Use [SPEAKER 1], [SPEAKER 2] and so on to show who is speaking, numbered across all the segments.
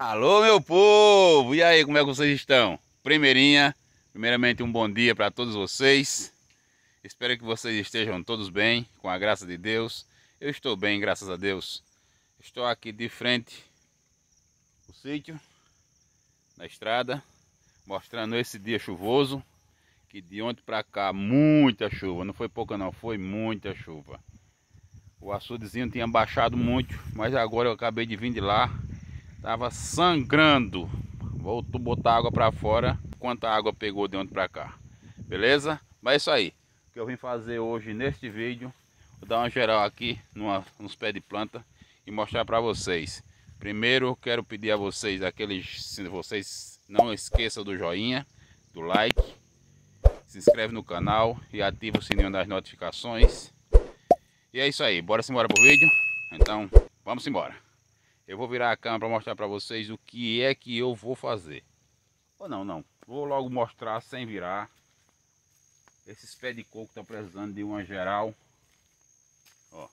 [SPEAKER 1] Alô, meu povo! E aí, como é que vocês estão? Primeirinha, primeiramente um bom dia para todos vocês. Espero que vocês estejam todos bem, com a graça de Deus. Eu estou bem, graças a Deus. Estou aqui de frente o sítio, na estrada, mostrando esse dia chuvoso, que de ontem para cá muita chuva, não foi pouca não, foi muita chuva. O açudezinho tinha baixado muito, mas agora eu acabei de vir de lá Tava sangrando. Vou botar água para fora. Quanta água pegou de onde para cá. Beleza? Mas é isso aí. O que eu vim fazer hoje neste vídeo. Vou dar uma geral aqui numa, nos pés de planta. E mostrar para vocês. Primeiro quero pedir a vocês. Aqueles, se vocês não esqueçam do joinha. Do like. Se inscreve no canal. E ativa o sininho das notificações. E é isso aí. Bora -se embora pro vídeo. Então vamos embora. Eu vou virar a câmera para mostrar para vocês o que é que eu vou fazer. Ou não, não. Vou logo mostrar sem virar. Esses pés de coco estão precisando de uma geral. Ó.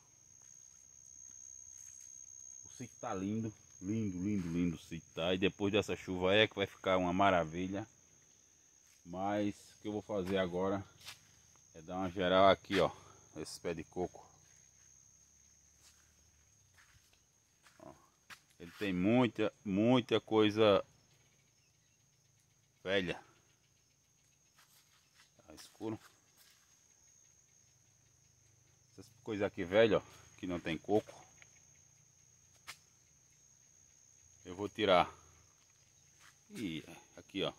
[SPEAKER 1] O sítio tá lindo. Lindo, lindo, lindo o sítio tá. E depois dessa chuva é que vai ficar uma maravilha. Mas o que eu vou fazer agora é dar uma geral aqui, ó. Esses pés de coco. Ele tem muita, muita coisa velha. Tá escuro. Essas coisas aqui velhas, ó, que não tem coco. Eu vou tirar. E aqui, ó.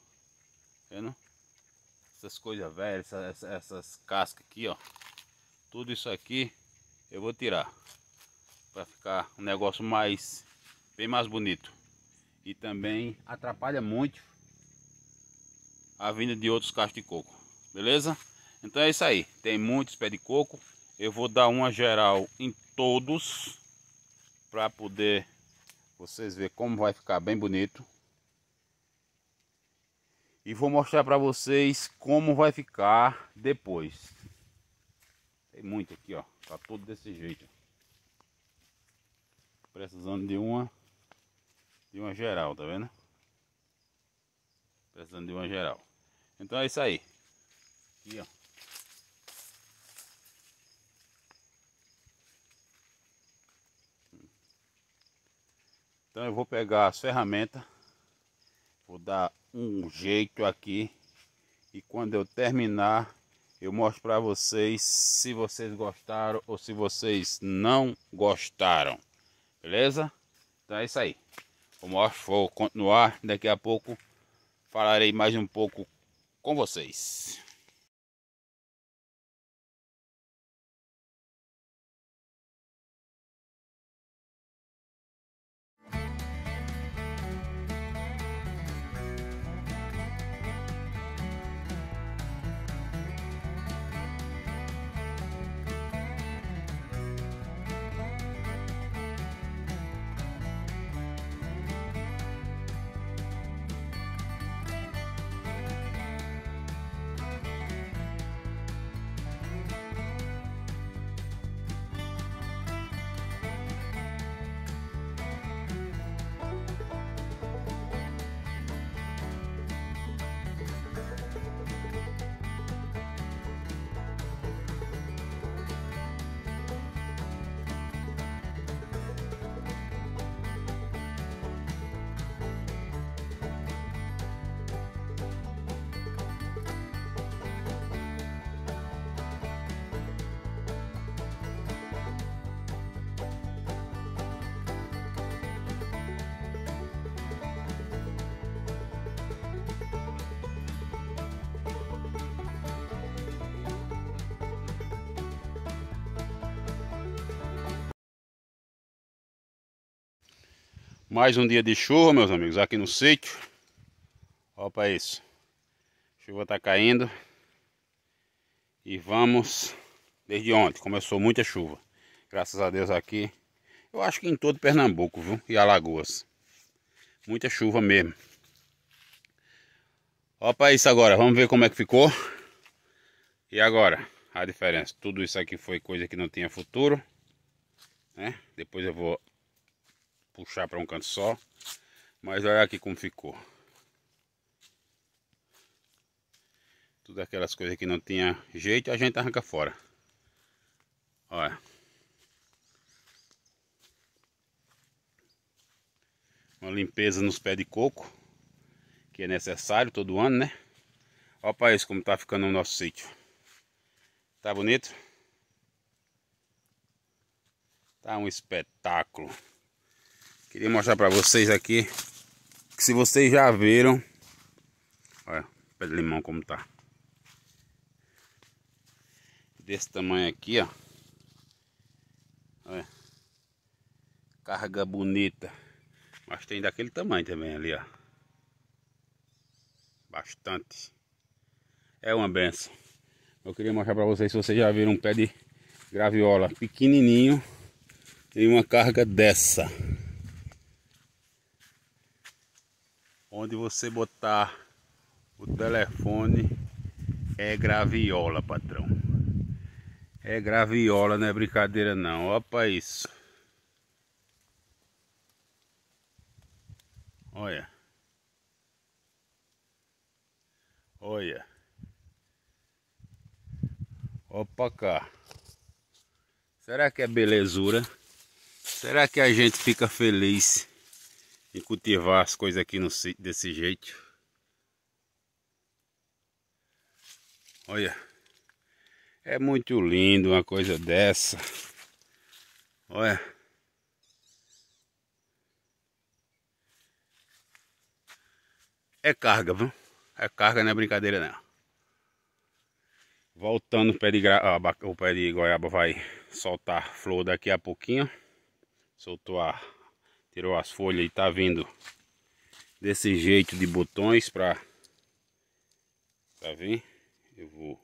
[SPEAKER 1] Vendo? Essas coisas velhas, essas, essas cascas aqui, ó. Tudo isso aqui eu vou tirar. Pra ficar um negócio mais bem mais bonito. E também atrapalha muito a vinda de outros cachos de coco. Beleza? Então é isso aí. Tem muitos pés de coco. Eu vou dar uma geral em todos. Para poder vocês verem como vai ficar bem bonito. E vou mostrar para vocês como vai ficar depois. Tem muito aqui, ó. Tá todo desse jeito. Precisando de uma de uma geral, tá vendo? Precisando de uma geral. Então é isso aí. Aqui, ó. Então eu vou pegar as ferramentas, vou dar um jeito aqui e quando eu terminar eu mostro para vocês se vocês gostaram ou se vocês não gostaram, beleza? Então é isso aí o maior show continuar. Daqui a pouco falarei mais um pouco com vocês. Mais um dia de chuva, meus amigos, aqui no sítio. Olha para é isso. chuva está caindo. E vamos... Desde ontem começou muita chuva. Graças a Deus aqui. Eu acho que em todo Pernambuco, viu? E Alagoas. Muita chuva mesmo. Olha para é isso agora. Vamos ver como é que ficou. E agora? A diferença. Tudo isso aqui foi coisa que não tinha futuro. Né? Depois eu vou puxar para um canto só. Mas olha aqui como ficou. Tudo aquelas coisas que não tinha jeito, a gente arranca fora. Olha. Uma limpeza nos pés de coco. Que é necessário todo ano, né? Olha para isso como tá ficando o nosso sítio. Tá bonito? Tá um espetáculo. Queria mostrar para vocês aqui. Que se vocês já viram. Olha, o pé de limão como tá. Desse tamanho aqui, ó. Olha. Carga bonita. Mas tem daquele tamanho também ali, ó. Bastante. É uma benção. Eu queria mostrar para vocês se vocês já viram um pé de graviola pequenininho. e uma carga dessa. onde você botar o telefone é graviola, patrão. É graviola, não é brincadeira não. Opa isso. Olha. Olha. Opa cá. Será que é belezura? Será que a gente fica feliz? e cultivar as coisas aqui no, desse jeito. Olha, é muito lindo uma coisa dessa. Olha. É carga, viu? É carga, não é brincadeira não. Voltando o pé de, gra... o pé de goiaba vai soltar flor daqui a pouquinho. Soltou a Tirou as folhas e tá vindo desse jeito de botões pra... Tá vir Eu vou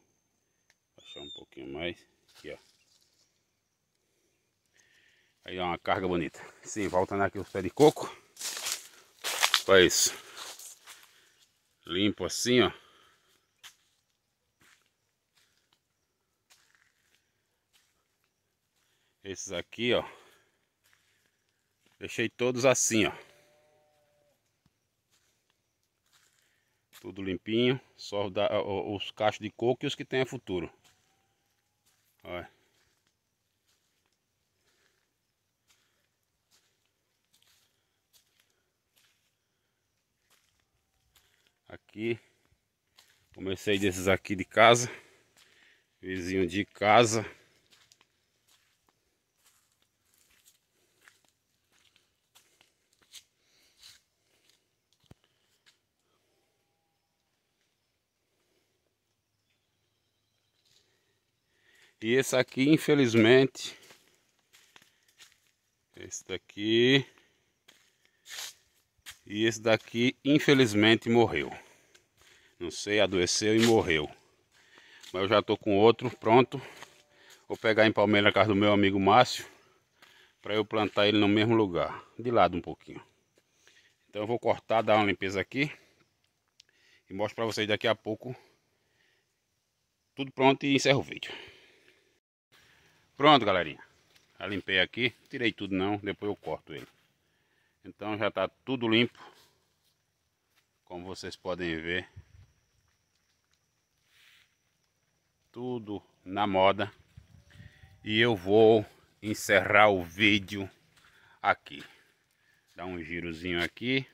[SPEAKER 1] baixar um pouquinho mais. Aqui, ó. Aí dá uma carga bonita. Sim, voltando aqui os pés de coco. Olha isso. Limpo assim, ó. Esses aqui, ó. Deixei todos assim, ó. Tudo limpinho. Só os cachos de coco e os que tem a futuro. Olha. Aqui. Comecei desses aqui de casa. Vizinho de casa. E esse aqui, infelizmente, esse daqui e esse daqui, infelizmente, morreu. Não sei, adoeceu e morreu. Mas eu já tô com outro pronto. Vou pegar em palmeira na casa do meu amigo Márcio para eu plantar ele no mesmo lugar, de lado um pouquinho. Então eu vou cortar, dar uma limpeza aqui e mostro para vocês daqui a pouco tudo pronto e encerro o vídeo. Pronto, galerinha. Já limpei aqui. Tirei tudo não, depois eu corto ele. Então já está tudo limpo. Como vocês podem ver. Tudo na moda. E eu vou encerrar o vídeo aqui. Dá um girozinho aqui.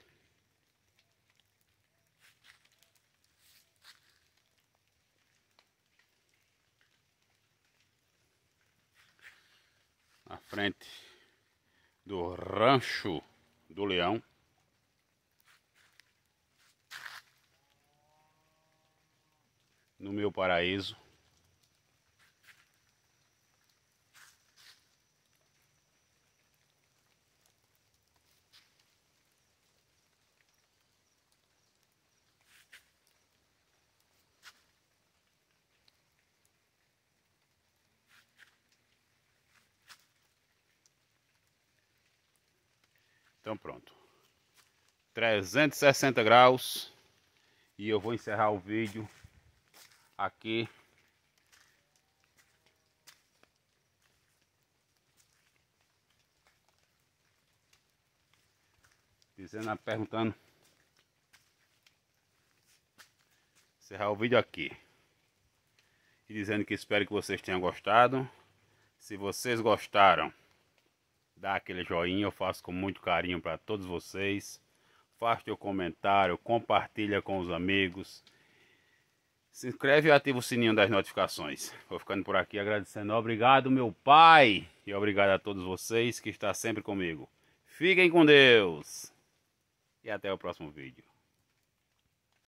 [SPEAKER 1] frente do Rancho do Leão. No meu paraíso. Então pronto. 360 graus. E eu vou encerrar o vídeo aqui. Dizendo, perguntando. Encerrar o vídeo aqui. E dizendo que espero que vocês tenham gostado. Se vocês gostaram, dá aquele joinha, eu faço com muito carinho para todos vocês. Faça teu comentário, compartilha com os amigos. Se inscreve e ativa o sininho das notificações. Vou ficando por aqui agradecendo. Obrigado, meu pai, e obrigado a todos vocês que está sempre comigo. Fiquem com Deus. E até o próximo vídeo.